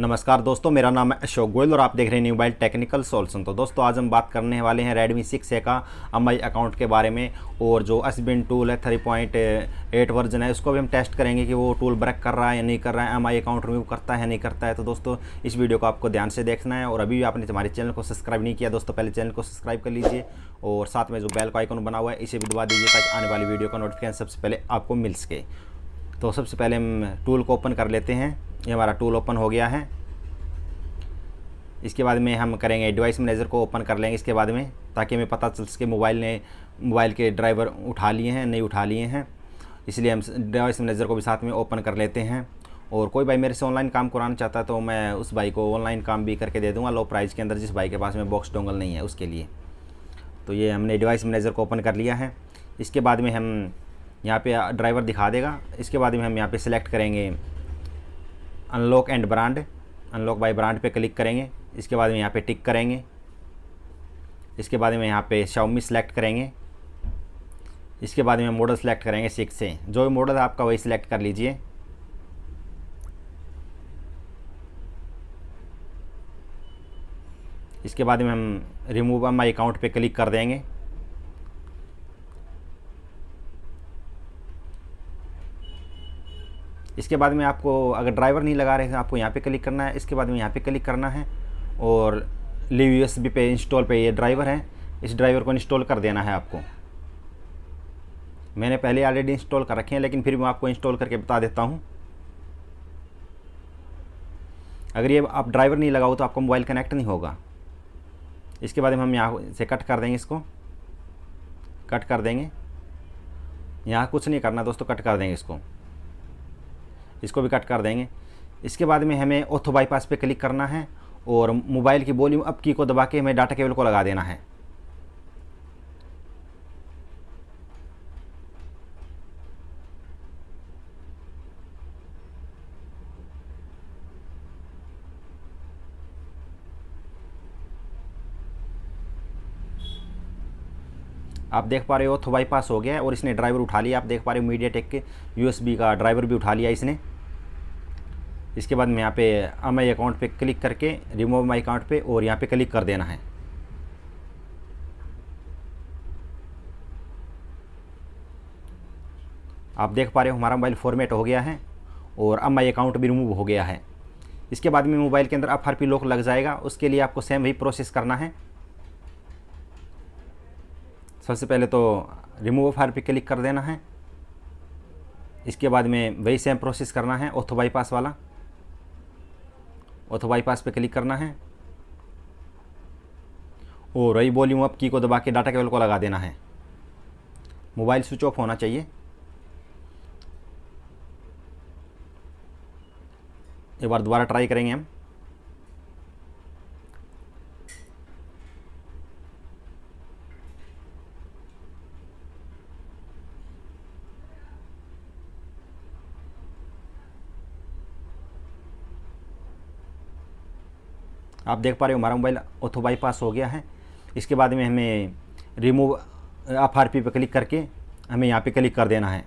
नमस्कार दोस्तों मेरा नाम है अशोक गोयल और आप देख रहे हैं मोबाइल टेक्निकल सोल्यूशन तो दोस्तों आज हम बात करने वाले हैं रेडमी सिक्स ए का एम अकाउंट के बारे में और जो एसबिन टूल है थ्री पॉइंट एट वर्जन है उसको भी हम टेस्ट करेंगे कि वो टूल ब्रेक कर रहा है या नहीं कर रहा है एम अकाउंट रिव्यू करता है नहीं करता है तो दोस्तों इस वीडियो को आपको ध्यान से देखना है और अभी भी आपने हमारे चैनल को सब्सक्राइब नहीं किया दोस्तों पहले चैनल को सब्सक्राइब कर लीजिए और साथ में जो बेल का आइकन बना हुआ है इसे भी दबा दीजिए ताकि आने वाली वीडियो का नोटिफिकेशन सबसे पहले आपको मिल सके तो सबसे पहले हम टूल को ओपन कर लेते हैं ये हमारा टूल ओपन हो गया है इसके बाद में हम करेंगे डिवाइस मैनेजर को ओपन कर लेंगे इसके बाद में ताकि हमें पता चल सके मोबाइल ने मोबाइल के ड्राइवर उठा लिए हैं नहीं उठा लिए हैं इसलिए हम डिवाइस मैनेजर को भी साथ में ओपन कर लेते हैं और कोई भाई मेरे से ऑनलाइन काम कराना चाहता है तो मैं उस भाई को ऑनलाइन काम भी करके दे दूँगा लो प्राइस के अंदर जिस भाई के पास में बॉक्स डोंगल नहीं है उसके लिए तो ये हमने डिवाइस मैनेजर को ओपन कर लिया है इसके बाद में हम यहाँ पे ड्राइवर दिखा देगा इसके बाद में हम यहाँ पे सिलेक्ट करेंगे unlock and brand unlock by brand पे क्लिक करेंगे इसके बाद में यहाँ पे टिक करेंगे इसके बाद में यहाँ पे शाउमी सिलेक्ट करेंगे इसके बाद में मॉडल सेलेक्ट करेंगे सिक्स से जो भी मॉडल आपका वही सिलेक्ट कर लीजिए इसके बाद में हम रिमूव माई अकाउंट पे क्लिक कर देंगे इसके बाद में आपको अगर ड्राइवर नहीं लगा रहे हैं आपको यहाँ पे क्लिक करना है इसके बाद में यहाँ पे क्लिक करना है और लिव यू पे इंस्टॉल पे ये ड्राइवर है इस ड्राइवर को इंस्टॉल कर देना है आपको मैंने पहले ऑलरेडी इंस्टॉल कर रखे हैं लेकिन फिर मैं आपको इंस्टॉल करके बता देता हूँ अगर ये आप ड्राइवर नहीं लगाओ तो आपका मोबाइल कनेक्ट नहीं होगा इसके बाद हम यहाँ से कट कर देंगे इसको कट कर देंगे यहाँ कुछ नहीं करना दोस्तों कट कर देंगे इसको इसको भी कट कर देंगे इसके बाद में हमें ओथो बाईपास पे क्लिक करना है और मोबाइल की वॉल्यूम अप की को दबा के हमें डाटा केबल को लगा देना है आप देख पा रहे हो थो बाईपास हो गया है और इसने ड्राइवर उठा लिया आप देख पा रहे हो मीडिया टेक के यूएसबी का ड्राइवर भी उठा लिया इसने इसके बाद मैं यहाँ पे आई अकाउंट पे क्लिक करके रिमूव माई अकाउंट पे और यहाँ पे क्लिक कर देना है आप देख पा रहे हो हमारा मोबाइल फॉर्मेट हो गया है और अब माई अकाउंट भी रिमूव हो गया है इसके बाद में मोबाइल के अंदर अब हर पी लॉक लग जाएगा उसके लिए आपको सेम वही प्रोसेस करना है सबसे पहले तो remove F R P click कर देना है इसके बाद में वही सेम प्रोसेस करना है ऑथो बाईपास वाला ऑथो तो बाईपास पे क्लिक करना है और रही वॉल्यूम अप की को दबा के डाटा केबल को लगा देना है मोबाइल स्विच ऑफ होना चाहिए एक बार दोबारा ट्राई करेंगे हम आप देख पा रहे हो हमारा मोबाइल ऑथो बाईपास हो गया है इसके बाद में हमें रिमूव एफ आर पी पर क्लिक करके हमें यहाँ पे क्लिक कर देना है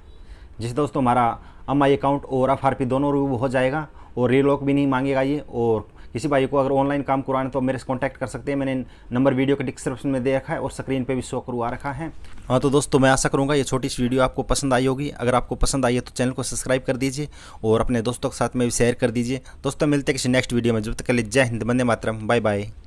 जिससे दोस्तों हमारा एम आई अकाउंट और एफ आर पी दोनों रिमूव हो जाएगा और रीलॉक भी नहीं मांगेगा ये और किसी भाई को अगर ऑनलाइन काम करवाना है तो मेरे से कॉन्टैक्ट कर सकते हैं मैंने नंबर वीडियो के डिस्क्रिप्शन में दे रखा है और स्क्रीन पर भी शो करवा रखा है हाँ तो दोस्तों मैं आशा करूँगा ये छोटी सी वीडियो आपको पसंद आई होगी अगर आपको पसंद आई है तो चैनल को सब्सक्राइब कर दीजिए और अपने दोस्तों के साथ में भी शेयर कर दीजिए दोस्तों मिलते हैं किसी नेक्स्ट वीडियो में जब तक के लिए जय हिंद बंदे मातरम बाय बाय